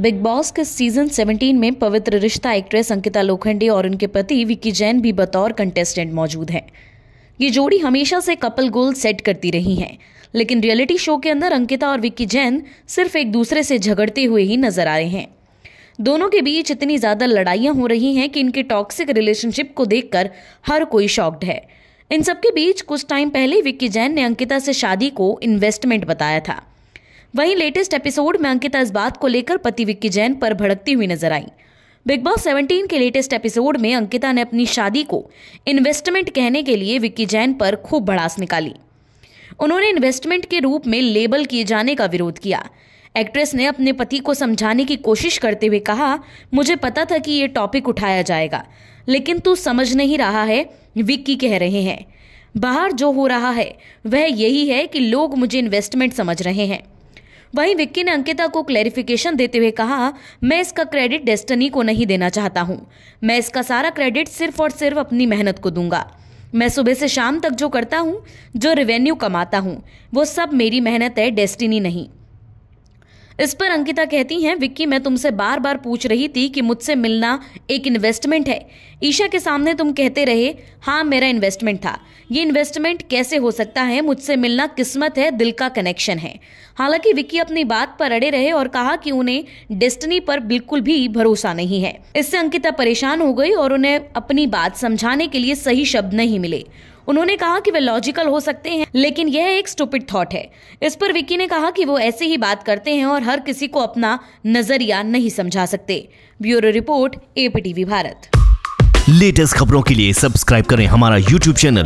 big boss के season 17 में पवित्र रिश्ता एक्ट्रेस अंकिता लोखंडे और उनके पति विकी जैन भी बतौर कंटेस्टेंट मौजूद हैं ये जोड़ी हमेशा से कपल गोल सेट करती रही हैं लेकिन रियलिटी शो के अंदर अंकिता और विक्की जैन सिर्फ एक दूसरे से झगड़ते हुए ही नजर आए हैं दोनों के बीच इतनी ज़्यादा लड़ाइयां हो रही हैं कि इनके टॉक्सिक रिलेशनशिप को देखकर हर कोई शॉक्ड है इन सबके बीच कुछ टाइम पहले विक्की जैन ने अंकिता से शादी को इन्वेस्टमेंट बताया था वहीं लेटेस्ट एपिसोड में अंकिता इस बात को लेकर पति विक्की जैन पर भड़कती हुई नजर आई बिग बॉस 17 के लेटेस्ट एपिसोड में अंकिता ने अपनी शादी को इन्वेस्टमेंट कहने के लिए विक्की जैन पर खूब भड़ास निकाली उन्होंने इन्वेस्टमेंट के रूप में लेबल किए जाने का विरोध किया एक्ट्रेस ने अपने पति को समझाने की कोशिश करते हुए कहा मुझे पता था कि ये टॉपिक उठाया जाएगा लेकिन तू समझ नहीं रहा है विक्की कह रहे हैं बाहर जो हो रहा है वह यही है कि लोग मुझे इन्वेस्टमेंट समझ रहे हैं वहीं विक्की ने अंकिता को क्लैरिफिकेशन देते हुए कहा मैं इसका क्रेडिट डेस्टनी को नहीं देना चाहता हूँ मैं इसका सारा क्रेडिट सिर्फ और सिर्फ अपनी मेहनत को दूंगा मैं सुबह से शाम तक जो करता हूँ जो रेवेन्यू कमाता हूँ वो सब मेरी मेहनत है डेस्टिनी नहीं इस पर अंकिता कहती हैं विक्की मैं तुमसे बार बार पूछ रही थी कि मुझसे मिलना एक इन्वेस्टमेंट है ईशा के सामने तुम कहते रहे हाँ मेरा इन्वेस्टमेंट था ये इन्वेस्टमेंट कैसे हो सकता है मुझसे मिलना किस्मत है दिल का कनेक्शन है हालांकि विक्की अपनी बात पर अड़े रहे और कहा कि उन्हें डेस्टिनी पर बिल्कुल भी भरोसा नहीं है इससे अंकिता परेशान हो गई और उन्हें अपनी बात समझाने के लिए सही शब्द नहीं मिले उन्होंने कहा कि वे लॉजिकल हो सकते हैं लेकिन यह एक स्टूपिड थॉट है इस पर विक्की ने कहा कि वो ऐसे ही बात करते हैं और हर किसी को अपना नजरिया नहीं समझा सकते bureau report APTV Bharat latest खबरों के लिए सब्सक्राइब करें हमारा यूट्यूब चैनल